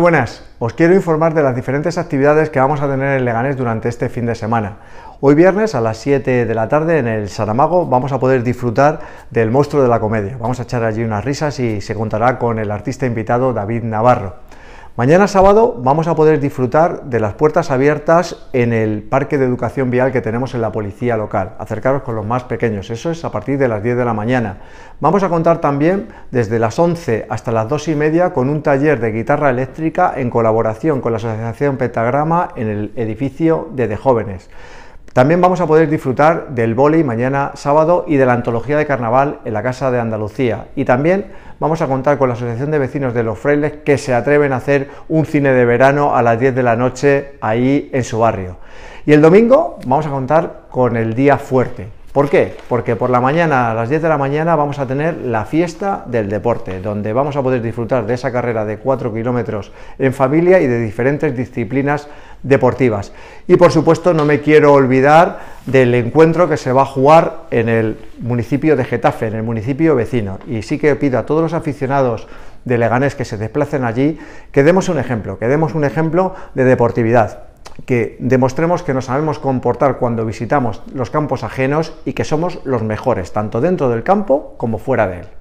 buenas, os quiero informar de las diferentes actividades que vamos a tener en Leganés durante este fin de semana. Hoy viernes a las 7 de la tarde en el Saramago vamos a poder disfrutar del monstruo de la comedia. Vamos a echar allí unas risas y se contará con el artista invitado David Navarro. Mañana sábado vamos a poder disfrutar de las puertas abiertas en el parque de educación vial que tenemos en la policía local. Acercaros con los más pequeños, eso es a partir de las 10 de la mañana. Vamos a contar también desde las 11 hasta las 2 y media con un taller de guitarra eléctrica en colaboración con la Asociación Pentagrama en el edificio de, de Jóvenes. También vamos a poder disfrutar del vóley mañana sábado y de la antología de carnaval en la Casa de Andalucía. Y también vamos a contar con la Asociación de Vecinos de los Frailes que se atreven a hacer un cine de verano a las 10 de la noche ahí en su barrio. Y el domingo vamos a contar con el día fuerte. ¿Por qué? Porque por la mañana, a las 10 de la mañana, vamos a tener la fiesta del deporte, donde vamos a poder disfrutar de esa carrera de 4 kilómetros en familia y de diferentes disciplinas deportivas. Y por supuesto no me quiero olvidar del encuentro que se va a jugar en el municipio de Getafe, en el municipio vecino. Y sí que pido a todos los aficionados de Leganés que se desplacen allí que demos un ejemplo, que demos un ejemplo de deportividad que demostremos que nos sabemos comportar cuando visitamos los campos ajenos y que somos los mejores, tanto dentro del campo como fuera de él.